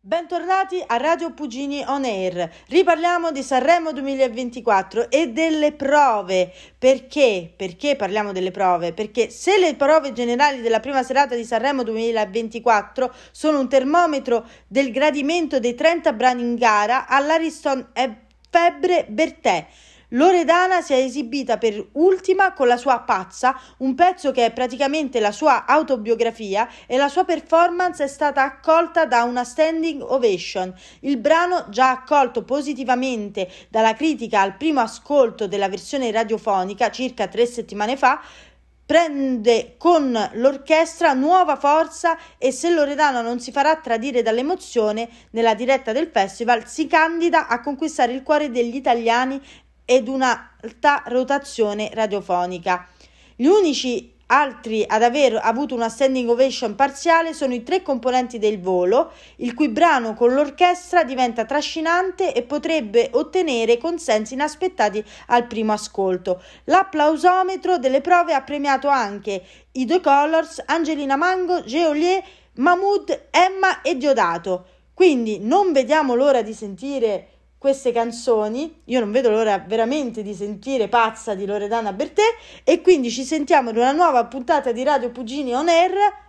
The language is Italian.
Bentornati a Radio Pugini On Air. Riparliamo di Sanremo 2024 e delle prove. Perché? Perché parliamo delle prove? Perché se le prove generali della prima serata di Sanremo 2024 sono un termometro del gradimento dei 30 brani in gara all'Ariston Febbre Bertè Loredana si è esibita per ultima con la sua Pazza, un pezzo che è praticamente la sua autobiografia e la sua performance è stata accolta da una standing ovation. Il brano, già accolto positivamente dalla critica al primo ascolto della versione radiofonica circa tre settimane fa, prende con l'orchestra nuova forza e se Loredana non si farà tradire dall'emozione nella diretta del festival si candida a conquistare il cuore degli italiani ed un'alta rotazione radiofonica. Gli unici altri ad aver avuto una standing ovation parziale sono i tre componenti del volo, il cui brano con l'orchestra diventa trascinante e potrebbe ottenere consensi inaspettati al primo ascolto. L'applausometro delle prove ha premiato anche i The Colors, Angelina Mango, Geolier, Mahmoud, Emma e Diodato. Quindi non vediamo l'ora di sentire queste canzoni. Io non vedo l'ora veramente di sentire Pazza di Loredana Bertè e quindi ci sentiamo in una nuova puntata di Radio Pugini On Air